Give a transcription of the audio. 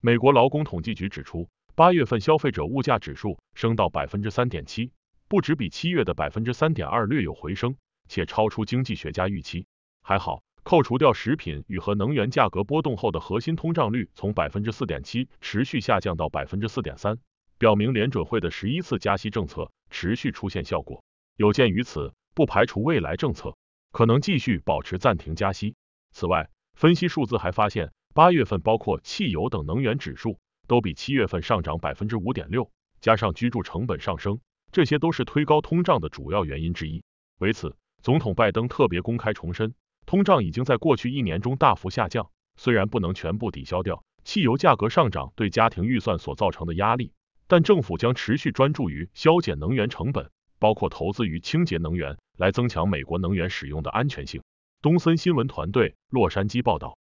美国劳工统计局指出，八月份消费者物价指数升到百分之三点七，不止比七月的百分之三点二略有回升，且超出经济学家预期。还好，扣除掉食品与和能源价格波动后的核心通胀率从百分之四点七持续下降到百分之四点三，表明联准会的十一次加息政策持续出现效果。有鉴于此，不排除未来政策可能继续保持暂停加息。此外，分析数字还发现。八月份，包括汽油等能源指数都比七月份上涨百分之五点六，加上居住成本上升，这些都是推高通胀的主要原因之一。为此，总统拜登特别公开重申，通胀已经在过去一年中大幅下降，虽然不能全部抵消掉汽油价格上涨对家庭预算所造成的压力，但政府将持续专注于削减能源成本，包括投资于清洁能源，来增强美国能源使用的安全性。东森新闻团队洛杉矶报道。